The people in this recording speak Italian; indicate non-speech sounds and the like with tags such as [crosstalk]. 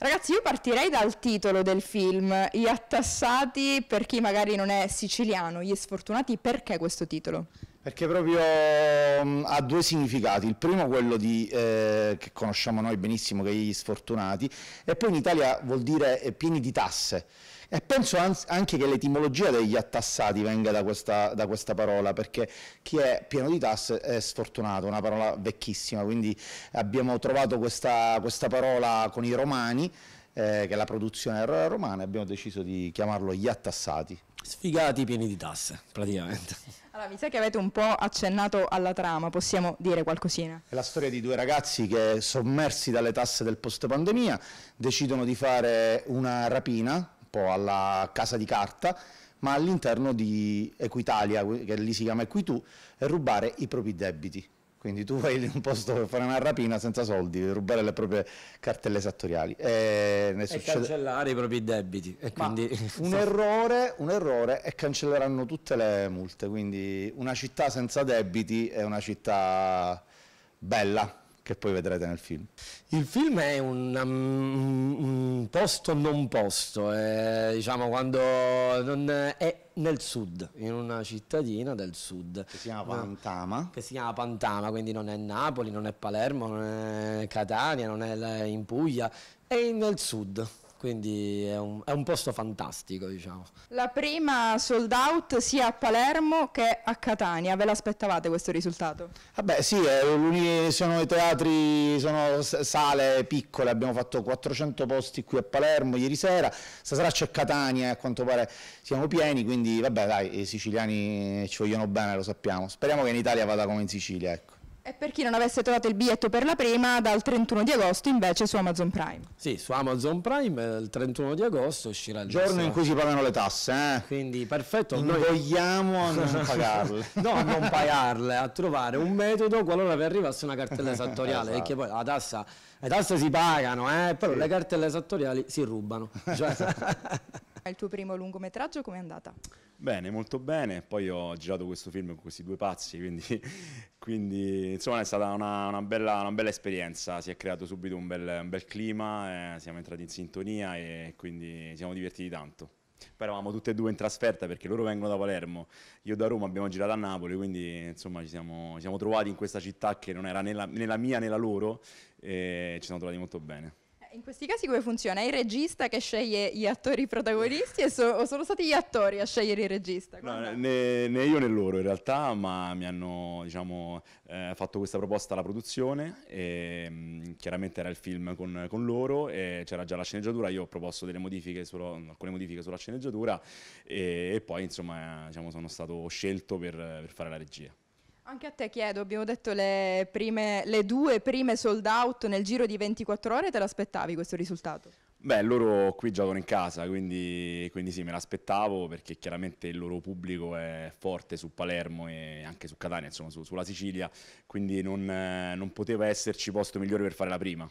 Ragazzi, io partirei dal titolo del film, Gli attassati, per chi magari non è siciliano, gli sfortunati, perché questo titolo? Perché proprio mm, ha due significati, il primo quello di, eh, che conosciamo noi benissimo, che è gli sfortunati, e poi in Italia vuol dire eh, pieni di tasse. E penso anche che l'etimologia degli attassati venga da questa, da questa, parola, perché chi è pieno di tasse è sfortunato, una parola vecchissima, quindi abbiamo trovato questa, questa parola con i romani, eh, che la produzione era romana, e abbiamo deciso di chiamarlo gli attassati. Sfigati pieni di tasse, praticamente. Allora, mi sa che avete un po' accennato alla trama, possiamo dire qualcosina? È la storia di due ragazzi che, sommersi dalle tasse del post-pandemia, decidono di fare una rapina po' alla casa di carta, ma all'interno di Equitalia, che lì si chiama Equitu, e rubare i propri debiti. Quindi tu vai in un posto per fare una rapina senza soldi, rubare le proprie cartelle esattoriali. E, e succede... cancellare i propri debiti. Quindi... [laughs] Un, errore, un, errore, e cancelleranno tutte le multe. Quindi una città senza debiti è una città bella che poi vedrete nel film. Il film è un, um, un posto non posto, è, eh, diciamo quando non, eh, è nel sud, in una cittadina del sud. Che si chiama ah. Pantama. Che si chiama Pantama, quindi non è Napoli, non è Palermo, non è Catania, non è in Puglia, è nel sud quindi è un, è un, posto fantastico diciamo. La prima sold out sia a Palermo che a Catania, ve l'aspettavate questo risultato? Vabbè sì, eh, sono i teatri, sono sale piccole, abbiamo fatto 400 posti qui a Palermo ieri sera, stasera c'è Catania e eh, a quanto pare siamo pieni, quindi vabbè dai, i siciliani ci vogliono bene, lo sappiamo, speriamo che in Italia vada come in Sicilia ecco. E per chi non avesse trovato il biglietto per la prima, dal 31 di agosto invece su Amazon Prime. Sì, su Amazon Prime eh, il 31 di agosto uscirà il giorno in cui si pagano le tasse. Eh? Quindi perfetto. Noi vogliamo a non [laughs] pagarle. no, a non [laughs] pagarle, a trovare un metodo qualora vi arrivasse una cartella esattoriale, esatto. perché poi la tassa, le tasse si pagano, eh? però sì. le cartelle esattoriali si rubano. [laughs] Cioè... Il tuo primo lungometraggio com'è andata? Bene, molto bene. Poi ho girato questo film con questi due pazzi, quindi, [laughs] quindi insomma è stata una, una, bella, una, bella, esperienza. Si è creato subito un bel, un bel clima, eh, siamo entrati in sintonia e quindi siamo divertiti tanto. Poi eravamo tutte e due in trasferta perché loro vengono da Palermo, io da Roma, abbiamo girato a Napoli, quindi insomma ci siamo, ci siamo trovati in questa città che non era né la, né la mia né la loro e ci siamo trovati molto bene. In questi casi come funziona? È il regista che sceglie gli attori protagonisti so- o sono stati gli attori a scegliere il regista? No, né, né, io né loro in realtà, ma mi hanno diciamo, eh, fatto questa proposta alla produzione, e, mh, mm, chiaramente era il film con, con, loro e c'era già la sceneggiatura, io ho proposto delle modifiche solo, alcune modifiche sulla sceneggiatura e, e poi insomma diciamo, sono stato scelto per, per fare la regia. Anche a te chiedo, abbiamo detto le, prime, le due prime sold out nel giro di 24 ore, te l'aspettavi questo risultato? Beh, loro qui giocano in casa, quindi, quindi, sì, me l'aspettavo perché chiaramente il loro pubblico è forte su Palermo e anche su Catania, insomma su, sulla Sicilia, quindi non, non poteva esserci posto migliore per fare la prima.